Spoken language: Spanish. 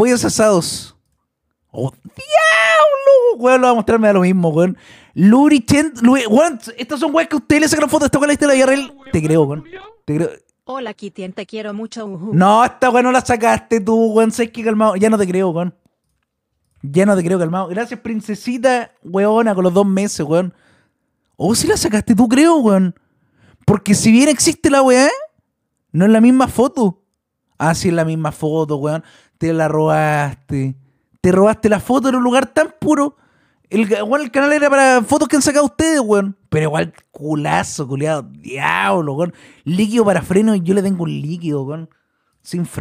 voy asados. ¡Oh, diablo! Weón, lo va a mostrarme a lo mismo, weón. Luri Chen. Luri, weón, estas son weas que ustedes le sacan fotos. Esta con la de la Villarreal. Te creo, weón. Te creo. Hola, Kitien, te quiero mucho. No, esta weón no la sacaste tú, weón. Sé que calmado. Ya no te creo, weón. Ya no te creo, calmado. Gracias, princesita, weona, con los dos meses, weón. O oh, si la sacaste tú, creo, weón. Porque si bien existe la weá, no es la misma foto. Ah, sí, es la misma foto, weón te la robaste, te robaste la foto en un lugar tan puro. Igual el canal era para fotos que han sacado ustedes, weón. Pero igual, culazo, culiado. Diablo, weón. Líquido para freno, y yo le tengo un líquido, weón. Sin freno.